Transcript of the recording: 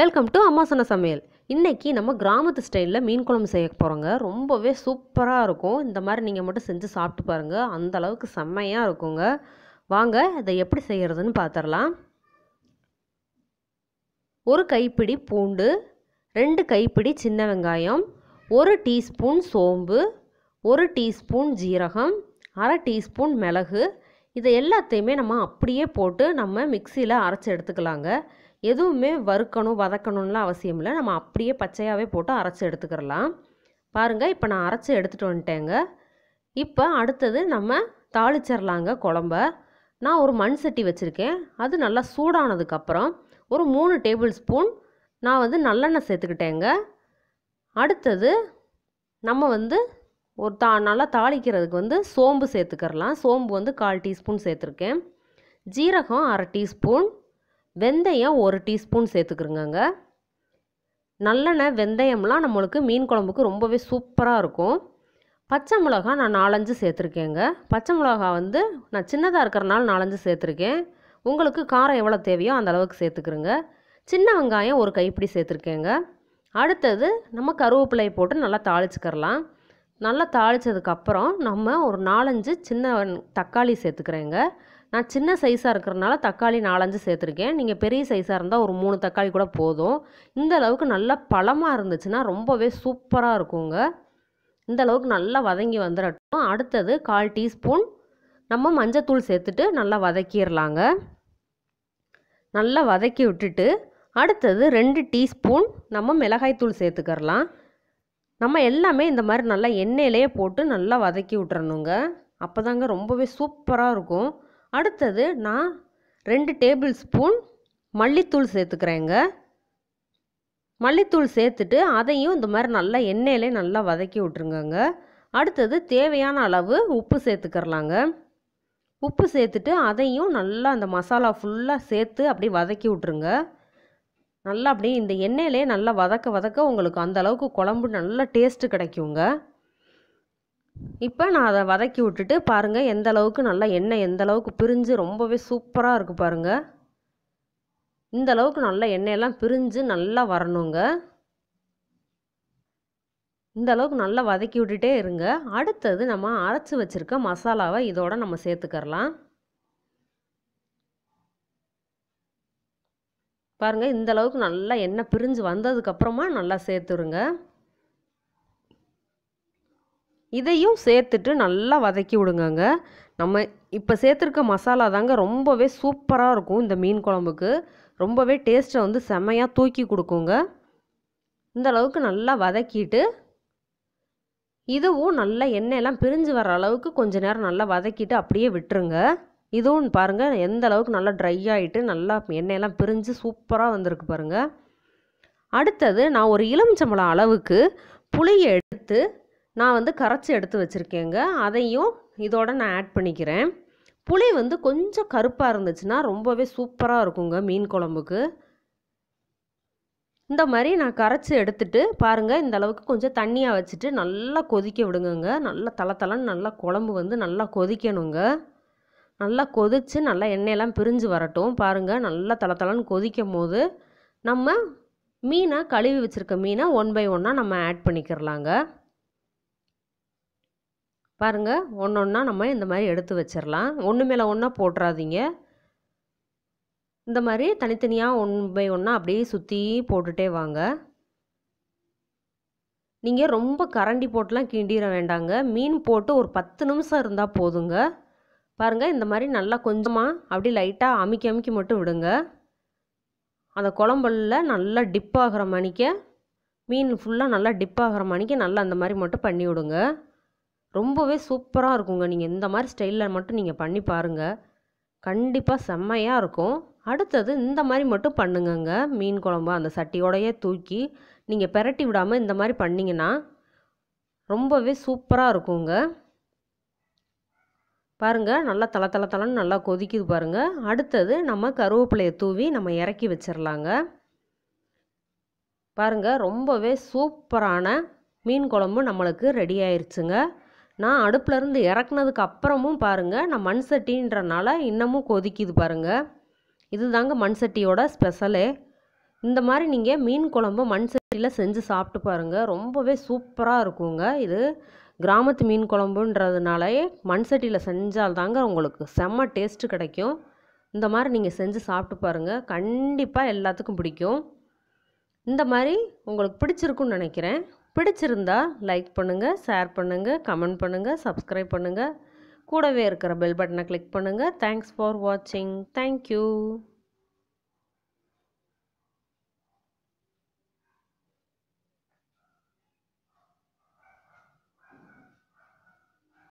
welcome to அம்மாசன சமையல் இன்றைக்கி நம்ம கிராமத்து ஸ்டைலில் மீன் குழம்பு செய்ய போகிறோங்க ரொம்பவே சூப்பராக இருக்கும் இந்த மாதிரி நீங்கள் மட்டும் செஞ்சு சாப்பிட்டு பாருங்கள் அந்த அளவுக்கு செம்மையாக இருக்குங்க வாங்க இதை எப்படி செய்கிறதுன்னு பார்த்துடலாம் ஒரு கைப்பிடி பூண்டு ரெண்டு கைப்பிடி சின்ன வெங்காயம் ஒரு டீஸ்பூன் சோம்பு ஒரு டீஸ்பூன் ஜீரகம் அரை டீஸ்பூன் மிளகு இதை எல்லாத்தையுமே நம்ம அப்படியே போட்டு நம்ம மிக்சியில் அரைச்சி எடுத்துக்கலாங்க எதுவுமே வறுக்கணும் வதக்கணும்லாம் அவசியம் இல்லை நம்ம அப்படியே பச்சையாகவே போட்டு அரைச்சி எடுத்துக்கிறலாம் பாருங்கள் இப்போ நான் அரைச்சி எடுத்துகிட்டு வந்துட்டேங்க இப்போ அடுத்தது நம்ம தாளிச்சிடலாங்க குழம்ப நான் ஒரு மண் சட்டி வச்சுருக்கேன் அது நல்லா சூடானதுக்கப்புறம் ஒரு மூணு டேபிள் ஸ்பூன் நான் வந்து நல்லெண்ணெய் சேர்த்துக்கிட்டேங்க அடுத்தது நம்ம வந்து ஒரு தா நல்லா தாளிக்கிறதுக்கு வந்து சோம்பு சேர்த்துக்கிறலாம் சோம்பு வந்து கால் டீஸ்பூன் சேர்த்துருக்கேன் ஜீரகம் அரை டீஸ்பூன் வெந்தயம் ஒரு டீஸ்பூன் சேர்த்துக்கிறோங்க நல்லெண்ணெய் வெந்தயம்லாம் நம்மளுக்கு மீன் குழம்புக்கு ரொம்பவே சூப்பராக இருக்கும் பச்சை மிளகா நான் நாலஞ்சு சேர்த்துருக்கேங்க பச்சை மிளகா வந்து நான் சின்னதாக இருக்கிறனால நாலஞ்சு சேர்த்துருக்கேன் உங்களுக்கு காரம் எவ்வளோ தேவையோ அந்த அளவுக்கு சேர்த்துக்கிறோங்க சின்ன வெங்காயம் ஒரு கைப்பிடி சேர்த்துருக்கேங்க அடுத்தது நம்ம கருவேப்பிலையை போட்டு நல்லா தாளிச்சுக்கரலாம் நல்லா தாளித்ததுக்கப்புறம் நம்ம ஒரு நாலஞ்சு சின்ன தக்காளி சேர்த்துக்கிறேங்க நான் சின்ன சைஸாக இருக்கிறனால தக்காளி நாலஞ்சு சேர்த்துருக்கேன் நீங்கள் பெரிய சைஸாக இருந்தால் ஒரு மூணு தக்காளி கூட போதும் இந்த அளவுக்கு நல்லா பழமாக இருந்துச்சுன்னா ரொம்பவே சூப்பராக இருக்குங்க இந்த அளவுக்கு நல்லா வதங்கி வந்துடட்டும் அடுத்தது கால் டீஸ்பூன் நம்ம மஞ்சத்தூள் சேர்த்துட்டு நல்லா வதக்கிடலாங்க நல்லா வதக்கி விட்டுட்டு அடுத்தது ரெண்டு டீஸ்பூன் நம்ம மிளகாய்த்தூள் சேர்த்துக்கிறலாம் நம்ம எல்லாமே இந்த மாதிரி நல்லா எண்ணெயிலேயே போட்டு நல்லா வதக்கி விட்றணுங்க அப்போ தாங்க ரொம்பவே சூப்பராக இருக்கும் அடுத்தது நான் ரெண்டு டேபிள் ஸ்பூன் மல்லித்தூள் சேர்த்துக்கிறேங்க மல்லித்தூள் சேர்த்துட்டு அதையும் இந்த மாதிரி நல்லா எண்ணெயிலே நல்லா வதக்கி விட்ருங்கங்க அடுத்தது தேவையான அளவு உப்பு சேர்த்துக்கிறலாங்க உப்பு சேர்த்துட்டு அதையும் நல்லா அந்த மசாலா ஃபுல்லாக சேர்த்து அப்படியே வதக்கி விட்ருங்க நல்லா அப்படியே இந்த எண்ணெயிலே நல்லா வதக்க வதக்க உங்களுக்கு அந்த அளவுக்கு குழம்பு நல்ல டேஸ்ட்டு கிடைக்குங்க இப்போ நான் அதை வதக்கி விட்டுட்டு பாருங்கள் எந்த அளவுக்கு நல்லா எண்ணெய் எந்த அளவுக்கு பிரிஞ்சு ரொம்பவே சூப்பராக இருக்குது பாருங்கள் இந்த அளவுக்கு நல்லா எண்ணெயெல்லாம் பிரிஞ்சு நல்லா வரணுங்க இந்த அளவுக்கு நல்லா வதக்கி விட்டுட்டே இருங்க அடுத்தது நம்ம அரைச்சி வச்சுருக்க மசாலாவை இதோட நம்ம சேர்த்துக்கரலாம் பாருங்கள் இந்த அளவுக்கு நல்லா எண்ணெய் பிரிஞ்சு வந்ததுக்கப்புறமா நல்லா சேர்த்துருங்க இதையும் சேர்த்துட்டு நல்லா வதக்கி விடுங்கங்க நம்ம இப்போ சேர்த்துருக்க மசாலா தாங்க ரொம்பவே சூப்பராக இருக்கும் இந்த மீன் குழம்புக்கு ரொம்பவே டேஸ்ட்டை வந்து செமையாக தூக்கி கொடுக்குங்க இந்த அளவுக்கு நல்லா வதக்கிட்டு இதுவும் நல்லா எண்ணெயெல்லாம் பிரிஞ்சு வர அளவுக்கு கொஞ்சம் நேரம் நல்லா வதக்கிட்டு அப்படியே விட்டுருங்க இதுவும் பாருங்கள் எந்த அளவுக்கு நல்லா ட்ரை ஆகிட்டு நல்லா எண்ணெயெல்லாம் பிரிஞ்சு சூப்பராக வந்திருக்கு பாருங்கள் அடுத்தது நான் ஒரு இளமிச்சம்பழம் அளவுக்கு புளியை எடுத்து நான் வந்து கரைச்சி எடுத்து வச்சுருக்கேங்க அதையும் இதோட நான் ஆட் பண்ணிக்கிறேன் புளி வந்து கொஞ்சம் கருப்பாக இருந்துச்சுன்னா ரொம்பவே சூப்பராக இருக்குங்க மீன் குழம்புக்கு இந்த மாதிரி நான் கரைச்சி எடுத்துட்டு பாருங்கள் இந்த அளவுக்கு கொஞ்சம் தண்ணியாக வச்சுட்டு நல்லா கொதிக்க விடுங்கங்க நல்லா தள தளன்னு நல்லா குழம்பு வந்து நல்லா கொதிக்கணுங்க நல்லா கொதித்து நல்லா எண்ணெயெல்லாம் பிரிஞ்சு வரட்டும் பாருங்கள் நல்லா தளத்தளன்னு கொதிக்கும் போது நம்ம மீனை கழுவி வச்சுருக்க மீனை ஒன் பை ஒன்னாக நம்ம ஆட் பண்ணிக்கிறலாங்க பாருங்கள் ஒன்று ஒன்றா நம்ம இந்த மாதிரி எடுத்து வச்சிடலாம் ஒன்று மேலே ஒன்றா போட்டுறாதீங்க இந்த மாதிரி தனித்தனியாக ஒன் பை ஒன்றா அப்படியே சுற்றி போட்டுகிட்டே வாங்க நீங்கள் ரொம்ப கரண்டி போட்டுலாம் கிண்டிட வேண்டாங்க மீன் போட்டு ஒரு பத்து நிமிஷம் இருந்தால் போதுங்க பாருங்கள் இந்த மாதிரி நல்லா கொஞ்சமாக அப்படி லைட்டாக அமுக்கி அமுக்கி மட்டும் விடுங்க அந்த குழம்புல நல்லா டிப் ஆகிற மீன் ஃபுல்லாக நல்லா டிப் ஆகிற நல்லா அந்த மாதிரி மட்டும் பண்ணி விடுங்க ரொம்பவே சூப்பராக இருக்குங்க நீங்கள் இந்த மாதிரி ஸ்டைலில் மட்டும் நீங்கள் பண்ணி பாருங்கள் கண்டிப்பாக செம்மையாக இருக்கும் அடுத்தது இந்த மாதிரி மட்டும் பண்ணுங்கங்க மீன் குழம்பு அந்த சட்டியோடையே தூக்கி நீங்கள் பெரட்டி விடாமல் இந்த மாதிரி பண்ணிங்கன்னா ரொம்பவே சூப்பராக இருக்குங்க பாருங்கள் நல்லா தள தள தளன்னு நல்லா கொதிக்குது பாருங்கள் அடுத்தது நம்ம கருவேப்பிலையை தூவி நம்ம இறக்கி வச்சிடலாங்க பாருங்கள் ரொம்பவே சூப்பரான மீன் குழம்பு நம்மளுக்கு ரெடி ஆயிடுச்சுங்க நான் அடுப்புலேருந்து இறக்குனதுக்கு அப்புறமும் பாருங்கள் நான் மண் சட்டின்றனால இன்னமும் கொதிக்குது பாருங்கள் இதுதாங்க மண் சட்டியோட ஸ்பெஷலே இந்த மாதிரி நீங்கள் மீன் குழம்பு மண் சட்டியில் செஞ்சு சாப்பிட்டு பாருங்கள் ரொம்பவே சூப்பராக இருக்குங்க இது கிராமத்து மீன் குழம்புன்றதுனாலே மண் சட்டியில் செஞ்சால் தாங்க உங்களுக்கு செம்ம டேஸ்ட்டு கிடைக்கும் இந்த மாதிரி நீங்கள் செஞ்சு சாப்பிட்டு பாருங்கள் கண்டிப்பாக எல்லாத்துக்கும் பிடிக்கும் இந்த மாதிரி உங்களுக்கு பிடிச்சிருக்குன்னு நினைக்கிறேன் பிடிச்சிருந்தா லைக் பண்ணுங்கள் ஷேர் பண்ணுங்கள் கமெண்ட் பண்ணுங்கள் சப்ஸ்கிரைப் பண்ணுங்கள் கூடவே இருக்கிற பெல் பட்டனை கிளிக் பண்ணுங்கள் தேங்க்ஸ் ஃபார் வாட்சிங் தேங்க்யூ